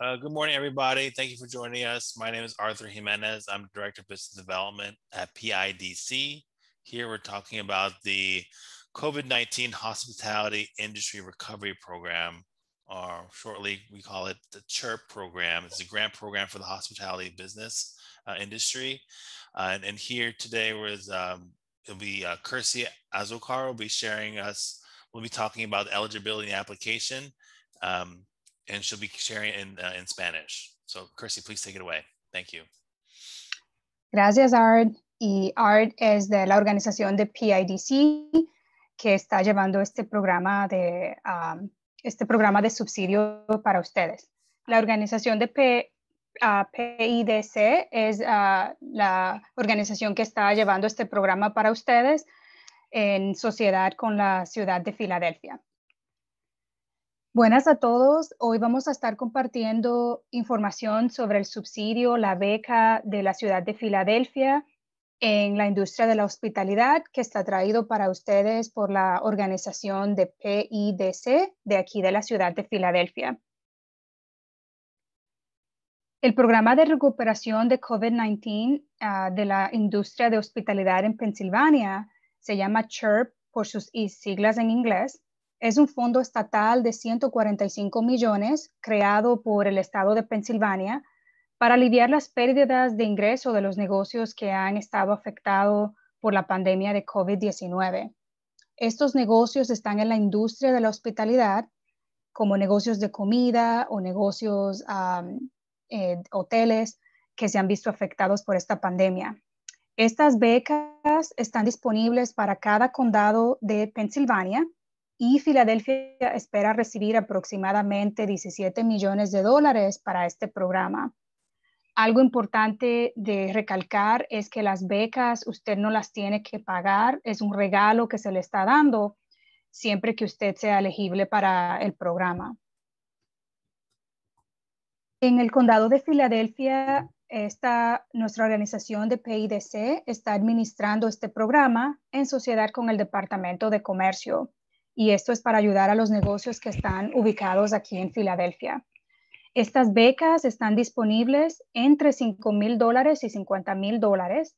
Uh, good morning, everybody. Thank you for joining us. My name is Arthur Jimenez. I'm Director of Business Development at PIDC. Here we're talking about the COVID 19 Hospitality Industry Recovery Program, or shortly we call it the CHIRP program. It's a grant program for the hospitality business uh, industry. Uh, and, and, here today was, um, it'll be uh, Kirsi Azokar will be sharing us, we'll be talking about eligibility application. Um, and she'll be sharing in, uh, in Spanish. So, Kirsty, please take it away. Thank you. Gracias, Art. Y Art es de la organización de PIDC que está llevando este programa de, um, este programa de subsidio para ustedes. La organización de PIDC uh, es uh, la organización que está llevando este programa para ustedes en sociedad con la ciudad de Filadelfia. Buenas a todos. Hoy vamos a estar compartiendo información sobre el subsidio, la beca de la ciudad de Filadelfia en la industria de la hospitalidad que está traído para ustedes por la organización de PIDC de aquí de la ciudad de Filadelfia. El programa de recuperación de COVID-19 ah, de la industria de hospitalidad en Pensilvania se llama CHIRP por sus siglas en inglés es un fondo estatal de 145 millones creado por el estado de Pensilvania para aliviar las pérdidas de ingreso de los negocios que han estado afectados por la pandemia de COVID-19. Estos negocios están en la industria de la hospitalidad, como negocios de comida o negocios, eh, hoteles que se han visto afectados por esta pandemia. Estas becas están disponibles para cada condado de Pensilvania y Filadelfia espera recibir aproximadamente 17 millones de dólares para este programa. Algo importante de recalcar es que las becas usted no las tiene que pagar, es un regalo que se le está dando siempre que usted sea elegible para el programa. En el condado de Filadelfia, está nuestra organización de PIDC está administrando este programa en sociedad con el Departamento de Comercio y esto es para ayudar a los negocios que están ubicados aquí en Filadelfia. Estas becas están disponibles entre 5 mil dólares y 50 mil dólares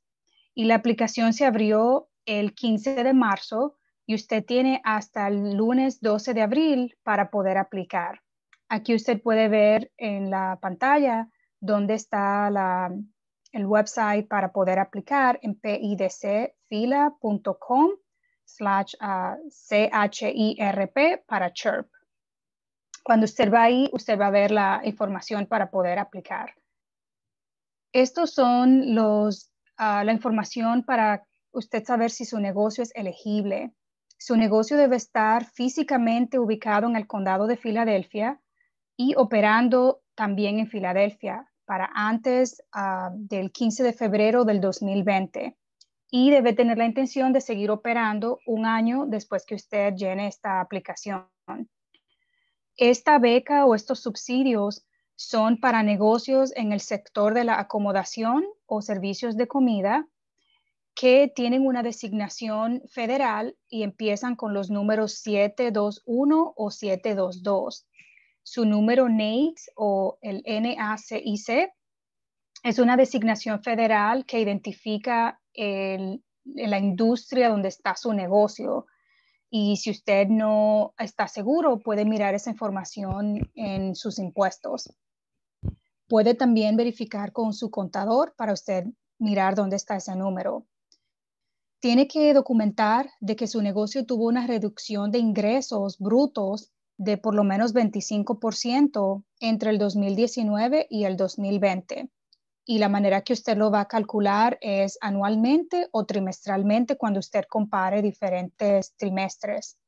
y la aplicación se abrió el 15 de marzo y usted tiene hasta el lunes 12 de abril para poder aplicar. Aquí usted puede ver en la pantalla dónde está el website para poder aplicar en pidcfila.com slash ah, CHIRP para CHIRP. Cuando usted va ahí, usted va a ver la información para poder aplicar. Estos son los, ah, la información para usted saber si su negocio es elegible. Su negocio debe estar físicamente ubicado en el condado de Filadelfia y operando también en Filadelfia para antes ah, del 15 de febrero del 2020 y debe tener la intención de seguir operando un año después que usted llene esta aplicación. Esta beca o estos subsidios son para negocios en el sector de la acomodación o servicios de comida que tienen una designación federal y empiezan con los números 721 o 722. Su número NAICS e o el NACIC es una designación federal que identifica en la industria donde está su negocio. Y si usted no está seguro, puede mirar esa información en sus impuestos. Puede también verificar con su contador para usted mirar dónde está ese número. Tiene que documentar de que su negocio tuvo una reducción de ingresos brutos de por lo menos 25% entre el 2019 y el 2020 y la manera que usted lo va a calcular es anualmente o trimestralmente cuando usted compare diferentes trimestres.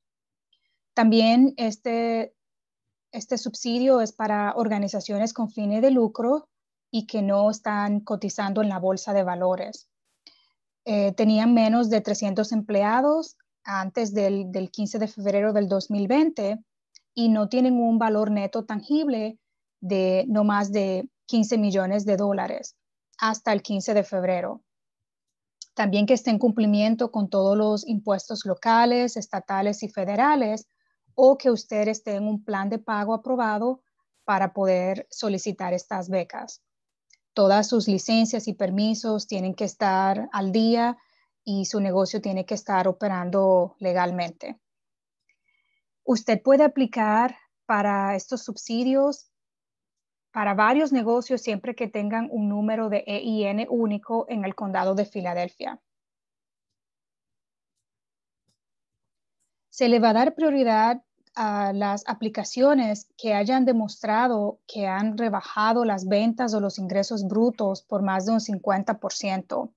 También este, este subsidio es para organizaciones con fines de lucro y que no están cotizando en la bolsa de valores. Eh, tenían menos de 300 empleados antes del, del 15 de febrero del 2020 y no tienen un valor neto tangible de no más de 15 millones de dólares hasta el 15 de febrero. También que esté en cumplimiento con todos los impuestos locales, estatales y federales, o que usted esté en un plan de pago aprobado para poder solicitar estas becas. Todas sus licencias y permisos tienen que estar al día y su negocio tiene que estar operando legalmente. Usted puede aplicar para estos subsidios para varios negocios siempre que tengan un número de EIN único en el condado de Filadelfia. Se le va a dar prioridad a las aplicaciones que hayan demostrado que han rebajado las ventas o los ingresos brutos por más de un 50%.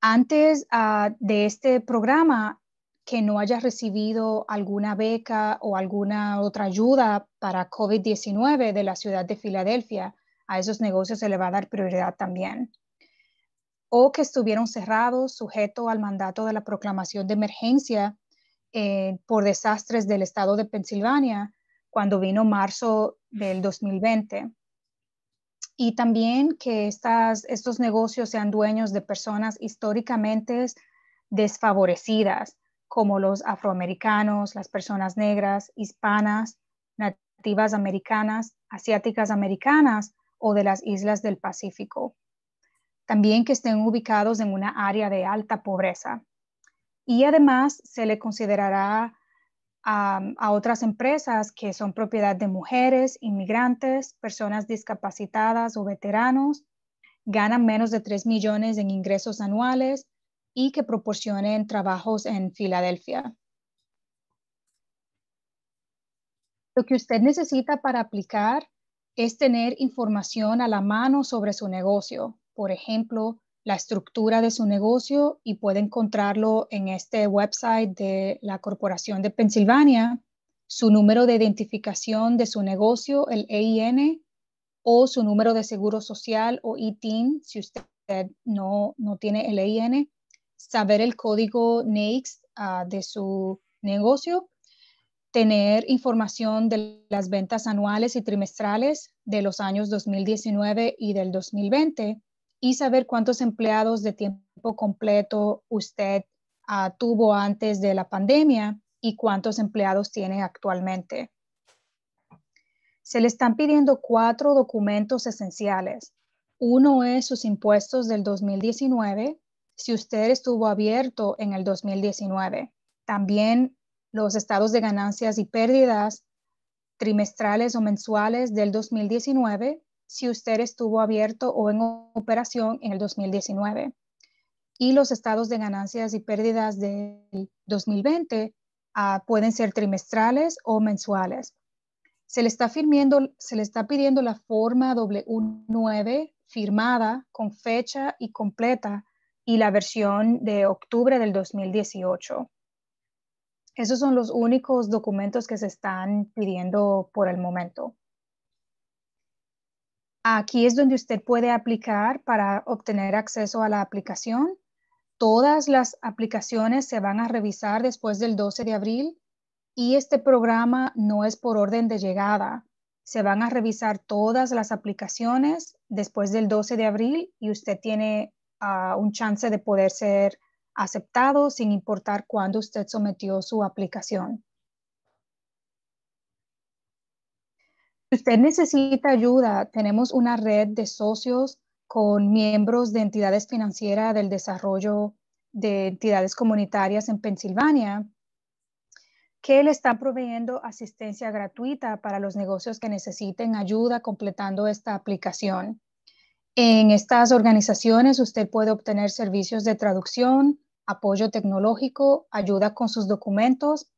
Antes ah, de este programa, que no haya recibido alguna beca o alguna otra ayuda para COVID-19 de la ciudad de Filadelfia, a esos negocios se le va a dar prioridad también. O que estuvieron cerrados sujeto al mandato de la proclamación de emergencia eh, por desastres del estado de Pensilvania cuando vino marzo del 2020. Y también que estas, estos negocios sean dueños de personas históricamente desfavorecidas, como los afroamericanos, las personas negras, hispanas, nativas americanas, asiáticas americanas o de las islas del Pacífico. También que estén ubicados en una área de alta pobreza. Y además se le considerará a otras empresas que son propiedad de mujeres, inmigrantes, personas discapacitadas o veteranos, ganan menos de 3 millones en ingresos anuales y que proporcionen trabajos en Filadelfia. Lo que usted necesita para aplicar es tener información a la mano sobre su negocio, por ejemplo, la estructura de su negocio y puede encontrarlo en este website de la Corporación de Pensilvania, su número de identificación de su negocio, el EIN, o su número de seguro social o ITIN, si usted no, no tiene el EIN, saber el código NAICS ah, de su negocio, tener información de las ventas anuales y trimestrales de los años 2019 y del 2020 y saber cuántos empleados de tiempo completo usted ah, tuvo antes de la pandemia y cuántos empleados tiene actualmente. Se le están pidiendo cuatro documentos esenciales. Uno es sus impuestos del 2019, si usted estuvo abierto en el 2019. También los estados de ganancias y pérdidas trimestrales o mensuales del 2019, si usted estuvo abierto o en operación en el 2019. Y los estados de ganancias y pérdidas del 2020 ah, pueden ser trimestrales o mensuales. Se le, está firmiendo, se le está pidiendo la forma W9 firmada con fecha y completa y la versión de octubre del 2018. Esos son los únicos documentos que se están pidiendo por el momento. Aquí es donde usted puede aplicar para obtener acceso a la aplicación. Todas las aplicaciones se van a revisar después del 12 de abril y este programa no es por orden de llegada. Se van a revisar todas las aplicaciones después del 12 de abril y usted tiene un chance de poder ser aceptado sin importar cuándo usted sometió su aplicación. Si usted necesita ayuda, tenemos una red de socios con miembros de entidades financieras del desarrollo de entidades comunitarias en Pensilvania que le están proveyendo asistencia gratuita para los negocios que necesiten ayuda completando esta aplicación. En estas organizaciones usted puede obtener servicios de traducción, apoyo tecnológico, ayuda con sus documentos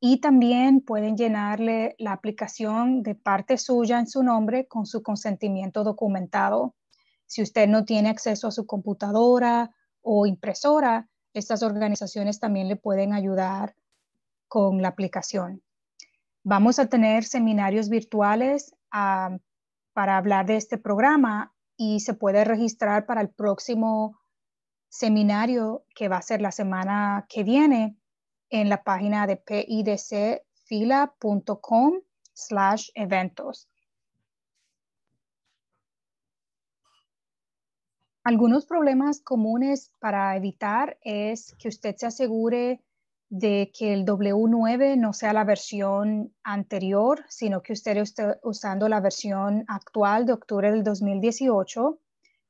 y también pueden llenarle la aplicación de parte suya en su nombre con su consentimiento documentado. Si usted no tiene acceso a su computadora o impresora, estas organizaciones también le pueden ayudar con la aplicación. Vamos a tener seminarios virtuales ah, para hablar de este programa y se puede registrar para el próximo seminario que va a ser la semana que viene en la página de pidcfila.com slash eventos. Algunos problemas comunes para evitar es que usted se asegure de que el W9 no sea la versión anterior, sino que usted esté usando la versión actual de octubre del 2018,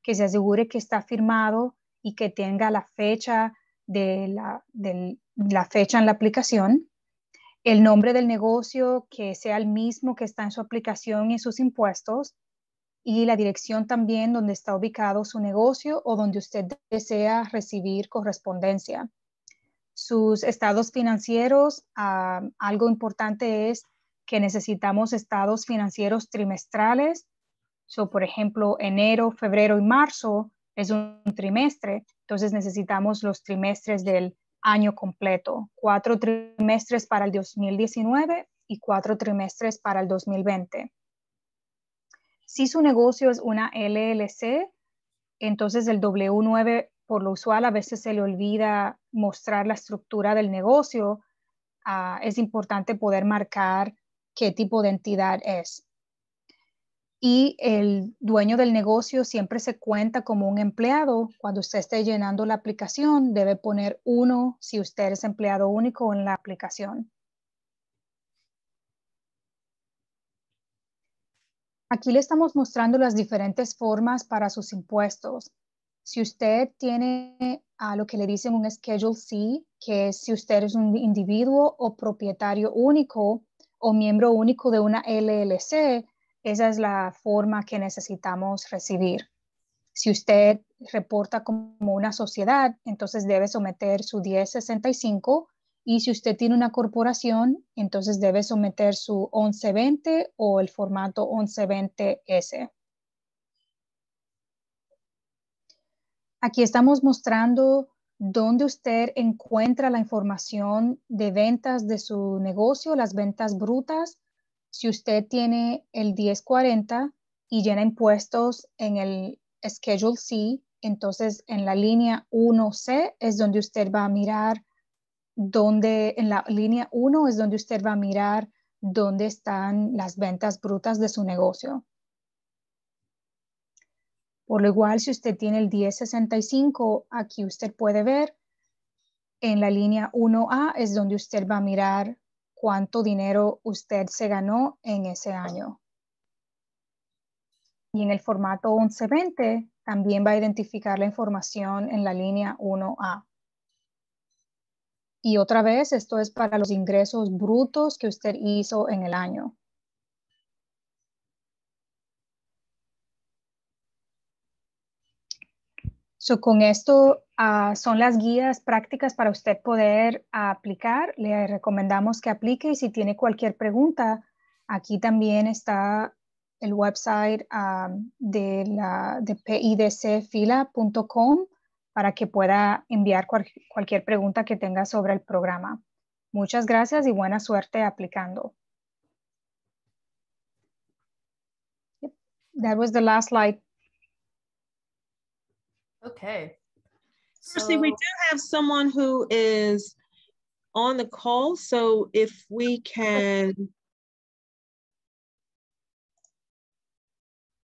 que se asegure que está firmado y que tenga la fecha de la, fecha en la aplicación, el nombre del negocio que sea el mismo que está en su aplicación y sus impuestos, y la dirección también donde está ubicado su negocio o donde usted desea recibir correspondencia sus estados financieros. Ah, algo importante es que necesitamos estados financieros trimestrales. por ejemplo, enero, febrero y marzo es un trimestre, entonces necesitamos los trimestres del año completo, cuatro trimestres para el 2019 y cuatro trimestres para el 2020. Si su negocio es una LLC, entonces el W9 por lo usual, a veces se le olvida mostrar la estructura del negocio. Ah, es importante poder marcar qué tipo de entidad es. Y el dueño del negocio siempre se cuenta como un empleado. Cuando usted esté llenando la aplicación, debe poner uno si usted es empleado único en la aplicación. Aquí le estamos mostrando las diferentes formas para sus impuestos. Si usted tiene a lo que le dicen un Schedule C, que es si usted es un individuo o propietario único o miembro único de una LLC, esa es la forma que necesitamos recibir. Si usted reporta como una sociedad, entonces debe someter su 1065 y si usted tiene una corporación, entonces debe someter su 1120 o el formato 1120S. Aquí estamos mostrando dónde usted encuentra la información de ventas de su negocio, las ventas brutas. Si usted tiene el 1040 y llena impuestos en el Schedule C, entonces en la línea 1C es donde usted va a mirar dónde. en la línea 1 es donde usted va a mirar dónde están las ventas brutas de su negocio. Por lo igual, si usted tiene el 1065, aquí usted puede ver en la línea 1A es donde usted va a mirar cuánto dinero usted se ganó en ese año. Y en el formato 1120 también va a identificar la información en la línea 1A. Y otra vez, esto es para los ingresos brutos que usted hizo en el año. con esto ah, son las guías prácticas para usted poder aplicar. Le recomendamos que aplique y si tiene cualquier pregunta, aquí también está el website ah, de, la, pidcfila.com para que pueda enviar cualquier pregunta que tenga sobre el programa. Muchas gracias y buena suerte aplicando. That was the last Okay. Firstly, so... we do have someone who is on the call. So if we can,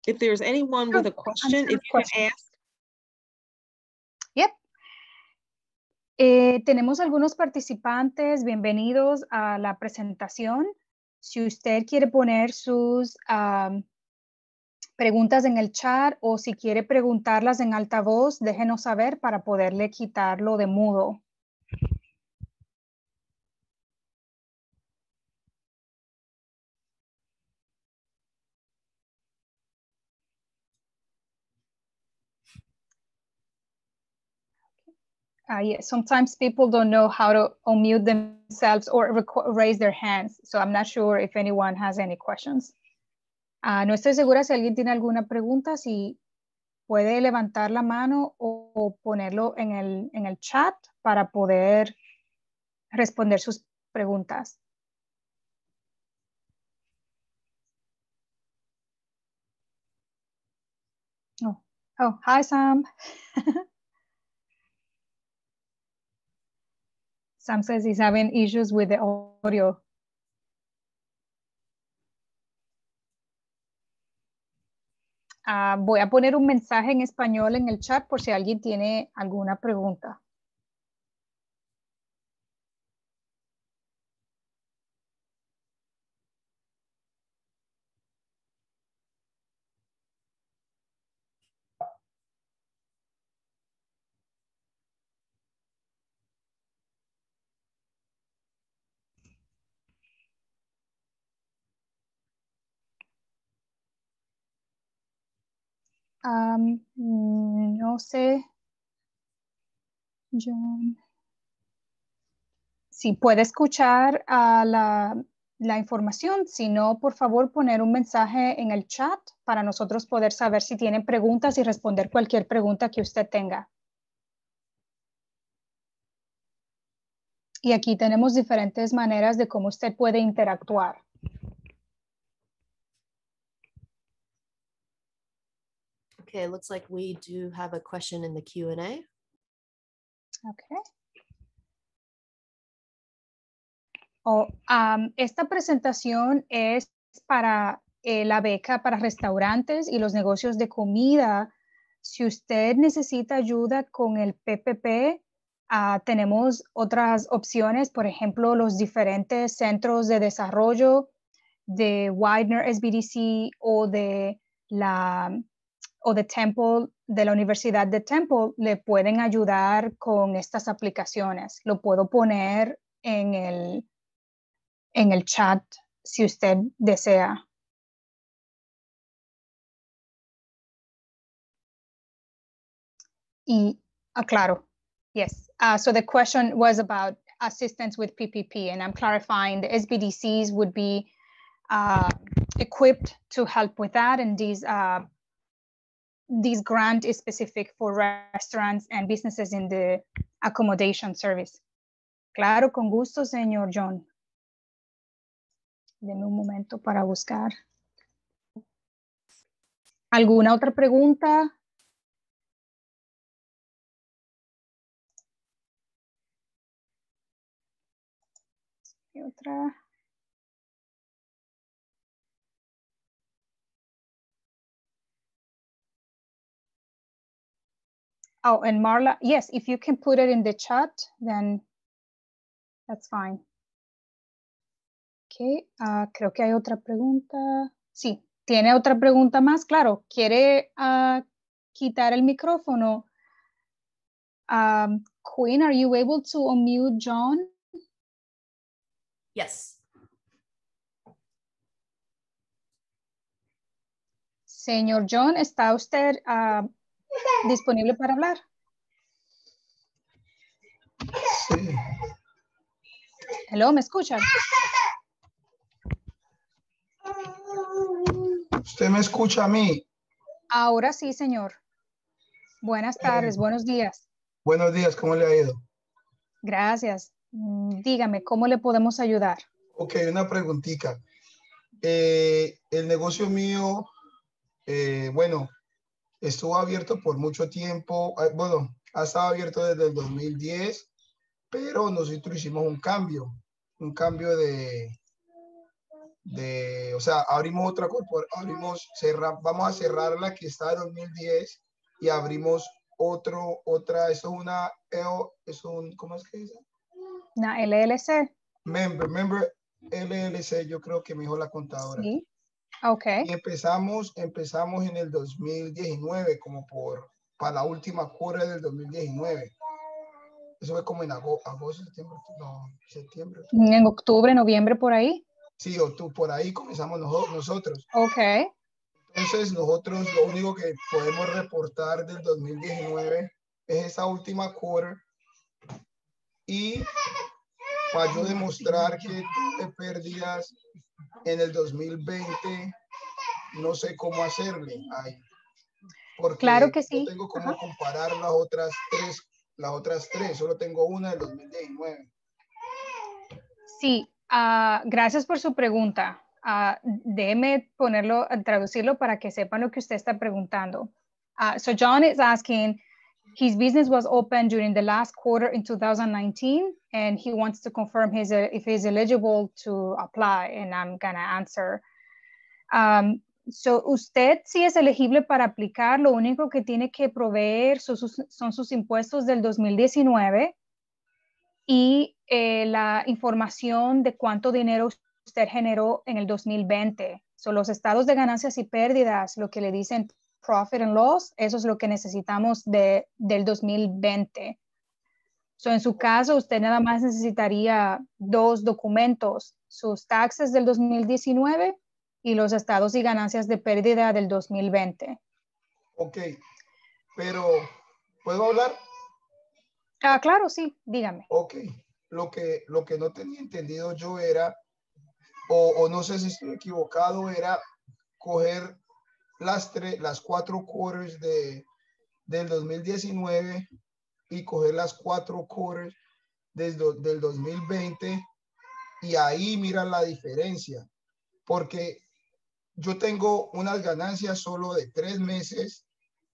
if there's anyone with a question, if you can ask. Yep. Eh, tenemos algunos participantes, bienvenidos a la presentación. Si usted quiere poner sus um, preguntas en el chat o si quiere preguntarlas en alta voz, déjenos saber para poderle quitarlo de mudo. sometimes people don't know how to unmute themselves or raise their hands. So I'm not sure if anyone has any questions. Ah, no estoy segura si alguien tiene alguna pregunta, si puede levantar la mano o, ponerlo en el, chat para poder responder sus preguntas. Oh, oh hi Sam. Sam says he's having issues with the audio. Ah, voy a poner un mensaje en español en el chat por si alguien tiene alguna pregunta. Mm, no sé. John. Si puede escuchar la, la información, si no, por favor, poner un mensaje en el chat para nosotros poder saber si tienen preguntas y responder cualquier pregunta que usted tenga. Y aquí tenemos diferentes maneras de cómo usted puede interactuar. Okay, looks like we do have a question in the Q&A. Okay. Oh, um, esta presentación es para eh, la beca para restaurantes y los negocios de comida. Si usted necesita ayuda con el PPP, ah, tenemos otras opciones, por ejemplo, los diferentes centros de desarrollo de Widener SBDC o de la o de Temple, de la Universidad de Temple, le pueden ayudar con estas aplicaciones. Lo puedo poner en el, en el chat si usted desea. Y, uh, claro, yes. Uh, so the question was about assistance with PPP, and I'm clarifying the SBDCs would be uh, equipped to help with that, and these this grant is specific for restaurants and businesses in the accommodation service. Claro, con gusto, señor John. Deme un momento para buscar. ¿Alguna otra pregunta? otra? Oh, and Marla, yes, if you can put it in the chat, then that's fine. Okay. Ah, creo que hay otra pregunta. Sí, tiene otra pregunta más, claro. ¿Quiere ah, quitar el micrófono? Um, Queen, are you able to unmute John? Yes. Señor John, ¿está usted ah, disponible para hablar. Sí. Hello, ¿me escuchan? ¿Usted me escucha a mí? Ahora sí, señor. Buenas eh, tardes, buenos días. Buenos días, ¿cómo le ha ido? Gracias. Mm, dígame, ¿cómo le podemos ayudar? Ok, una preguntita. Eh, el negocio mío, eh, bueno, estuvo abierto por mucho tiempo, ah, bueno, ha estado abierto desde el 2010, pero nosotros hicimos un cambio, un cambio de, de o sea, abrimos otra corporación, abrimos, vamos a cerrar la que está en 2010 y abrimos otro, otra, eso es una, e es un, ¿cómo es que dice? Una LLC. Member, member LLC, yo creo que me dijo la contadora. Sí. Ah, okay. Y empezamos, empezamos en el 2019, como por, para la última cura del 2019. Eso fue como en agosto, septiembre, no, septiembre. En octubre, noviembre, por ahí. Sí, octubre, por ahí comenzamos nosotros. Ok. Entonces, nosotros lo único que podemos reportar del 2019 es esa última quarter y para yo demostrar que te pérdidas en el 2020 no sé cómo hacerle ahí. Porque claro que sí. No tengo cómo comparar las otras tres, las otras tres, solo tengo una del 2019. Sí, ah, gracias por su pregunta. Uh, déjeme ponerlo, traducirlo para que sepan lo que usted está preguntando. Ah, so John is asking, His business was open during the last quarter in 2019, and he wants to confirm his, if he's eligible to apply, and I'm gonna answer. Um, so, usted sí es elegible para aplicar, lo único que tiene que proveer son sus, impuestos del 2019 y eh, la información de cuánto dinero usted generó en el 2020. Son los estados de ganancias y pérdidas, lo que le dicen profit and loss, eso es lo que necesitamos de, del 2020. en su caso, usted nada más necesitaría dos documentos, sus taxes del 2019 y los estados y ganancias de pérdida del 2020. Ok, pero ¿puedo hablar? Ah, claro, sí, dígame. Ok, lo que, lo que no tenía entendido yo era, o, o no sé si estoy equivocado, era coger las, las cuatro quarters de, del 2019 y coger las cuatro quarters desde, del 2020 y ahí mira la diferencia, porque yo tengo unas ganancias solo de tres meses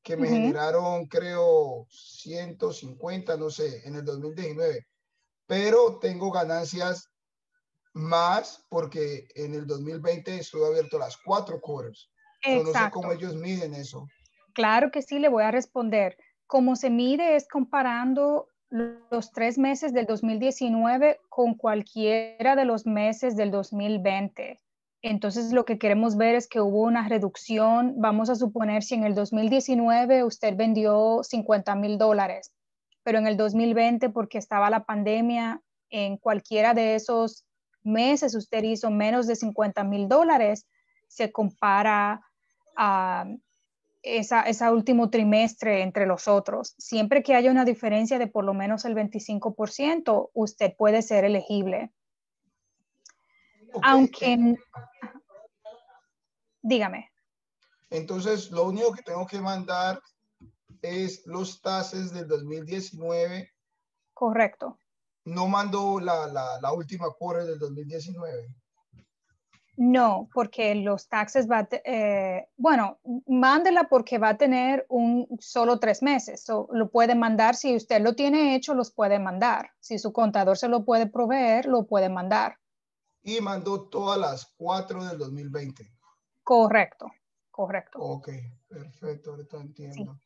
que me generaron, creo, 150, no sé, en el 2019, pero tengo ganancias más porque en el 2020 estuve abierto las cuatro quarters. Exacto. No sé cómo ellos miden eso. Claro que sí, le voy a responder. Cómo se mide es comparando los tres meses del 2019 con cualquiera de los meses del 2020. Entonces, lo que queremos ver es que hubo una reducción. Vamos a suponer si en el 2019 usted vendió 50 mil dólares, pero en el 2020, porque estaba la pandemia, en cualquiera de esos meses usted hizo menos de 50 mil dólares, se compara esa, ese último trimestre entre los otros. Siempre que haya una diferencia de por lo menos el 25%, usted puede ser elegible. Aunque, dígame. Entonces, lo único que tengo que mandar es los tases del 2019. Correcto. No mando la, la, última corre del 2019. No, porque los taxes va, eh, bueno, mándela porque va a tener un solo tres meses. lo puede mandar, si usted lo tiene hecho, los puede mandar. Si su contador se lo puede proveer, lo puede mandar. Y mandó todas las cuatro del 2020. Correcto, correcto. Ok, perfecto, ahorita entiendo.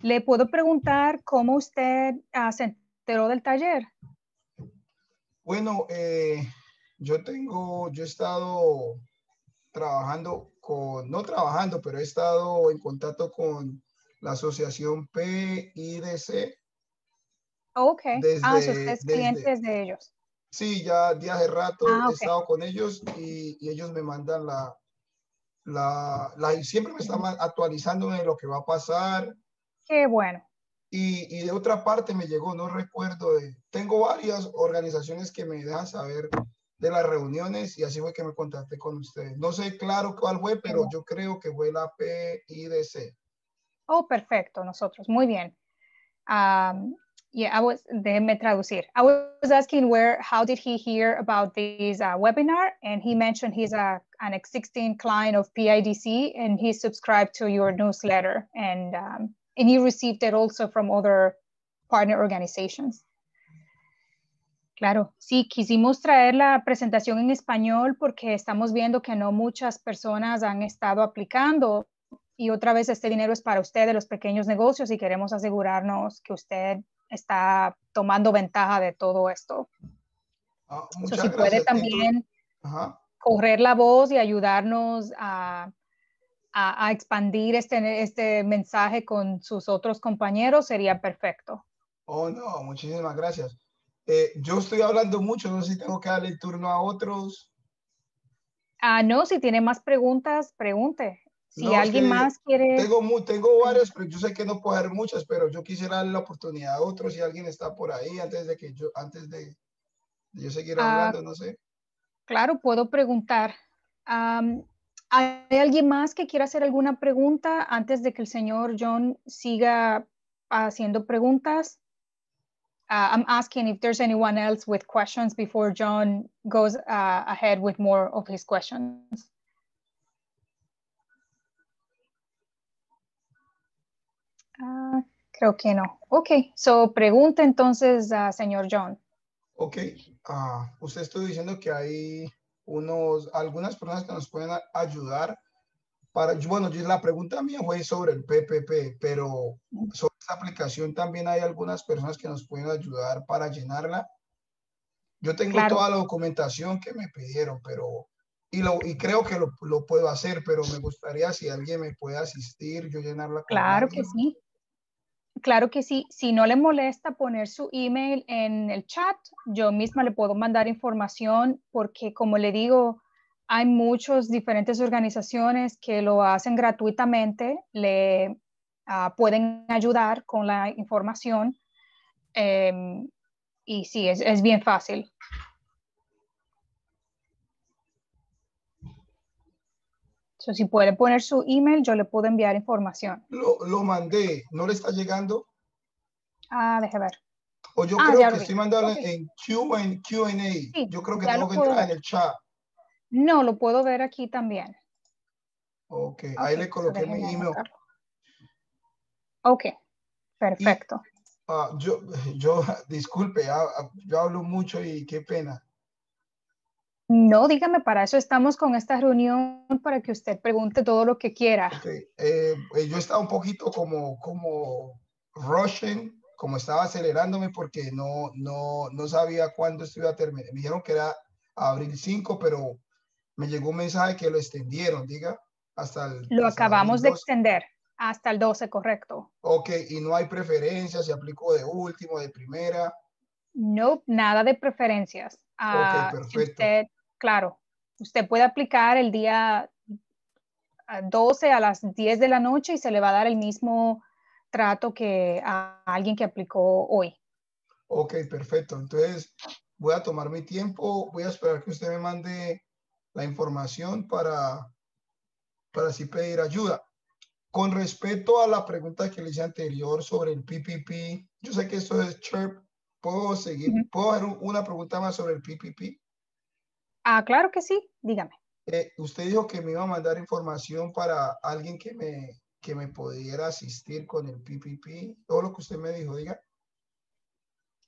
¿Le puedo preguntar cómo usted ah, se enteró del taller? Bueno, eh yo tengo, yo he estado trabajando con, no trabajando, pero he estado en contacto con la asociación PIDC. Oh, ok. ah, si ustedes de ellos. Sí, ya días de rato ah, he estado con ellos y, ellos me mandan la, la, la, siempre me están actualizando de lo que va a pasar. Qué bueno. Y, y, de otra parte me llegó, no recuerdo, de, tengo varias organizaciones que me dejan saber de las reuniones y así fue que me contacté con ustedes. No sé claro cuál fue, pero yo creo que fue la PIDC. Oh, perfecto, nosotros, muy bien. Um, yeah, I was, déjeme traducir. I was asking where, how did he hear about this uh, webinar? And he mentioned he's a, uh, an existing client of PIDC and he subscribed to your newsletter and, um, and he received it also from other partner organizations. Claro, sí, quisimos traer la presentación en español porque estamos viendo que no muchas personas han estado aplicando y otra vez este dinero es para usted de los pequeños negocios, y queremos asegurarnos que usted está tomando ventaja de todo esto. Ah, si puede también correr la voz y ayudarnos a, expandir este, este mensaje con sus otros compañeros, sería perfecto. Oh, no, muchísimas gracias. Eh, yo estoy hablando mucho, no sé si tengo que darle el turno a otros. Ah, no, si tiene más preguntas, pregunte. Si alguien más quiere... Tengo, tengo varias, pero yo sé que no puedo hacer muchas, pero yo quisiera darle la oportunidad a otros si alguien está por ahí antes de que yo, antes de, yo seguir ah, hablando, no sé. Claro, puedo preguntar. ¿Hay alguien más que quiera hacer alguna pregunta antes de que el señor John siga haciendo preguntas? Uh, I'm asking if there's anyone else with questions before John goes uh, ahead with more of his questions. Uh, creo que no. Ok, so pregunta entonces, señor John. Ok, usted está diciendo que hay unos, algunas personas que nos pueden ayudar para, bueno, la pregunta mía fue sobre el PPP, pero mm. sobre esta aplicación también hay algunas personas que nos pueden ayudar para llenarla. Yo tengo toda la documentación que me pidieron, pero y, lo, y creo que lo, puedo hacer, pero me gustaría si alguien me puede asistir, yo llenarla. Claro que sí. Claro que sí. Si no le molesta poner su email en el chat, yo misma le puedo mandar información porque, como le digo, hay muchas diferentes organizaciones que lo hacen gratuitamente. Le, Ah, pueden ayudar con la información. Em, y sí, es, es bien fácil. si puede poner su email, yo le puedo enviar información. Lo, lo mandé, ¿no le está llegando? Ah, deje ver. O yo ah, creo que estoy mandando en QA. yo creo que tengo que entrar en el chat. No, lo puedo ver aquí también. Ok, okay ahí le coloqué mi email. Ok, perfecto. Ah, yo, disculpe, ah, ah, yo hablo mucho y qué pena. No, dígame, para eso estamos con esta reunión, para que usted pregunte todo lo que quiera. Eh, eh, yo estaba un poquito como, como rushing, como estaba acelerándome porque no, no, no sabía cuándo esto iba a terminar. Me dijeron que era abril 5, pero me llegó un mensaje que lo extendieron, diga, hasta el... Lo acabamos de extender. Hasta el 12, correcto. Ok, y no hay preferencias, se aplicó de último, de primera. No, nada de preferencias. Ah, ok, perfecto. Usted, claro, usted puede aplicar el día 12 ah, a las 10 de la noche y se le va a dar el mismo trato que a alguien que aplicó hoy. Ok, perfecto. Entonces, voy a tomar mi tiempo, voy a esperar que usted me mande la información para, para así pedir ayuda. Con respecto a la pregunta que le hice anterior sobre el PPP, yo sé que esto es CHIRP. ¿Puedo seguir? ¿Puedo hacer una pregunta más sobre el PPP? Ah, claro que sí. Dígame. Eh, usted dijo que me iba a mandar información para alguien que me, que me pudiera asistir con el PPP. Todo lo que usted me dijo, diga.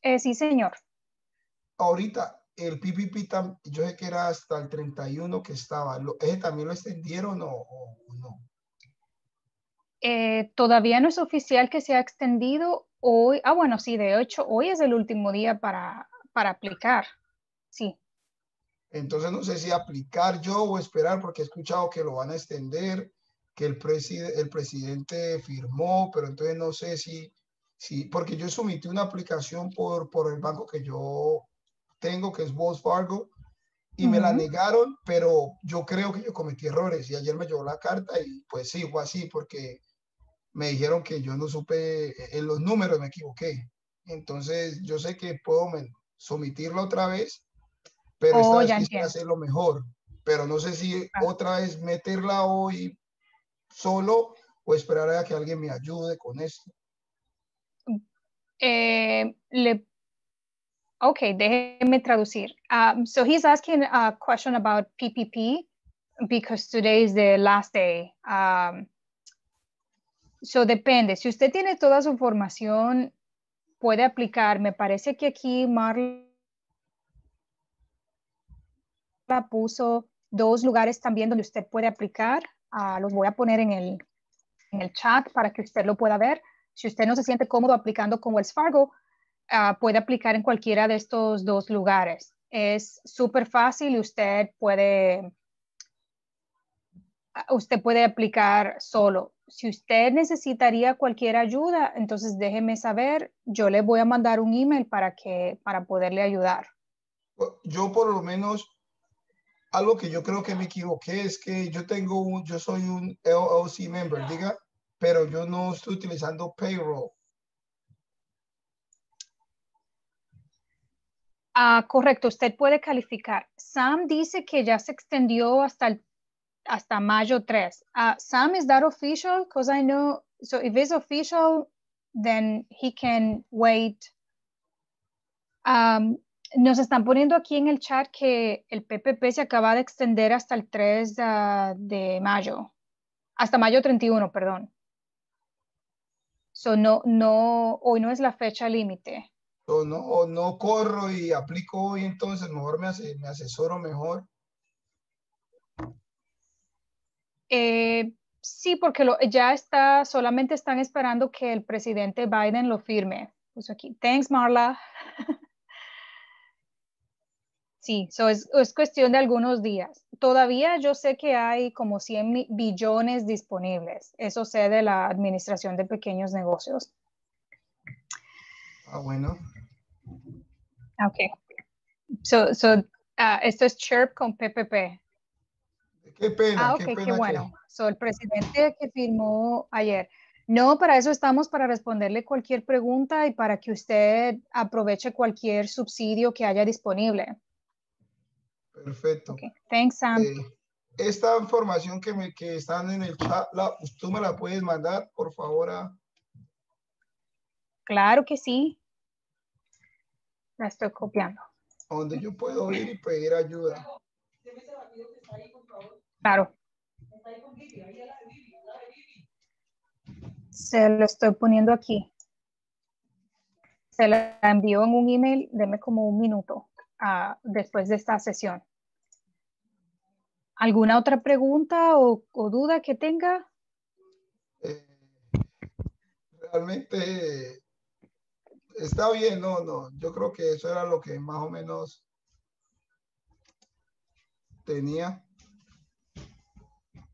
Eh, sí, señor. Ahorita, el PPP, yo sé que era hasta el 31 que estaba. ¿Ese también lo extendieron o no? Eh, todavía no es oficial que se ha extendido hoy. Ah, bueno, sí, de hecho, hoy es el último día para, para aplicar. Sí. Entonces no sé si aplicar yo o esperar porque he escuchado que lo van a extender, que el, el presidente firmó, pero entonces no sé si, si porque yo sometí una aplicación por, por el banco que yo tengo, que es Wells Fargo, y me la negaron, pero yo creo que yo cometí errores y ayer me llegó la carta y pues sí, fue así porque me dijeron que yo no supe, en eh, los números me equivoqué. Entonces, yo sé que puedo someterlo otra vez, pero oh, esta hacerlo mejor. Pero no sé si otra vez meterla hoy solo o esperar a que alguien me ayude con esto. Eh, le, okay, déjeme traducir. Um, so he's asking a question about PPP because today is the last day. Um, So depende. Si usted tiene toda su formación, puede aplicar. Me parece que aquí Marla puso dos lugares también donde usted puede aplicar. Ah, los voy a poner en el, en el chat para que usted lo pueda ver. Si usted no se siente cómodo aplicando con Wells Fargo, ah, puede aplicar en cualquiera de estos dos lugares. Es súper fácil y usted puede, ah, usted puede aplicar solo si usted necesitaría cualquier ayuda, entonces déjeme saber, yo le voy a mandar un email para, que, para poderle ayudar. Yo por lo menos, algo que yo creo que me equivoqué es que yo tengo un, yo soy un LLC member, diga, pero yo no estoy utilizando payroll. Ah, correcto, usted puede calificar. Sam dice que ya se extendió hasta el hasta mayo 3. Ah, Sam, is that official? Because I know, so if it's official, then he can wait. Um, nos están poniendo aquí en el chat que el PPP se acaba de extender hasta el 3 ah, de mayo, hasta mayo 31, perdón. So no, no, hoy no es la fecha límite. no, no corro y aplico hoy, entonces mejor me asesoro mejor Eh, sí, porque lo, ya está, solamente están esperando que el presidente Biden lo firme. Puso aquí, thanks Marla. sí, es, cuestión de algunos días. Todavía yo sé que hay como 100 billones disponibles. Eso sé de la Administración de Pequeños Negocios. Ah, bueno. Ok. So, so ah, esto es Chirp con PPP. Qué pena. Ah, ok, qué, bueno. Soy el presidente que firmó ayer. No, para eso estamos, para responderle cualquier pregunta y para que usted aproveche cualquier subsidio que haya disponible. Perfecto. Thanks, Sam. Eh, esta información que, me, están en el chat, la, ¿tú me la puedes mandar, por favor? Claro que sí. La estoy copiando. ¿Dónde yo puedo ir y pedir ayuda. Claro. Se lo estoy poniendo aquí. Se la envío en un email, deme como un minuto ah, después de esta sesión. ¿Alguna otra pregunta o, duda que tenga? Eh, realmente está bien, no, no. Yo creo que eso era lo que más o menos tenía.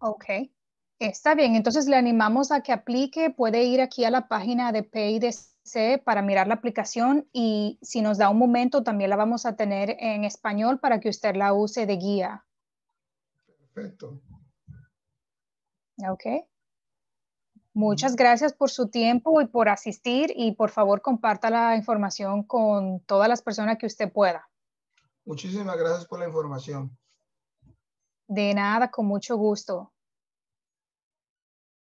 Ok, está bien. Entonces le animamos a que aplique. Puede ir aquí a la página de PIDC para mirar la aplicación y si nos da un momento también la vamos a tener en español para que usted la use de guía. Perfecto. Ok. Muchas gracias por su tiempo y por asistir y por favor comparta la información con todas las personas que usted pueda. Muchísimas gracias por la información. De nada, con mucho gusto.